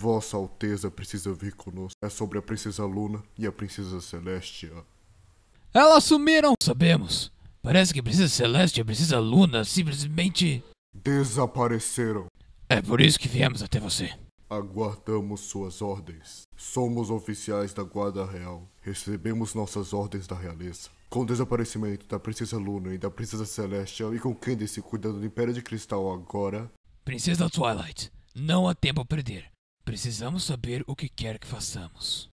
Vossa Alteza precisa vir conosco. É sobre a Princesa Luna e a Princesa Celeste. Elas sumiram! Sabemos. Parece que a Princesa Celeste e a Princesa Luna simplesmente. Desapareceram. É por isso que viemos até você. Aguardamos suas ordens. Somos oficiais da Guarda Real. Recebemos nossas ordens da realeza. Com o desaparecimento da Princesa Luna e da Princesa Celeste e com Candice cuidando do Império de Cristal agora. Princesa Twilight, não há tempo a perder. Precisamos saber o que quer que façamos.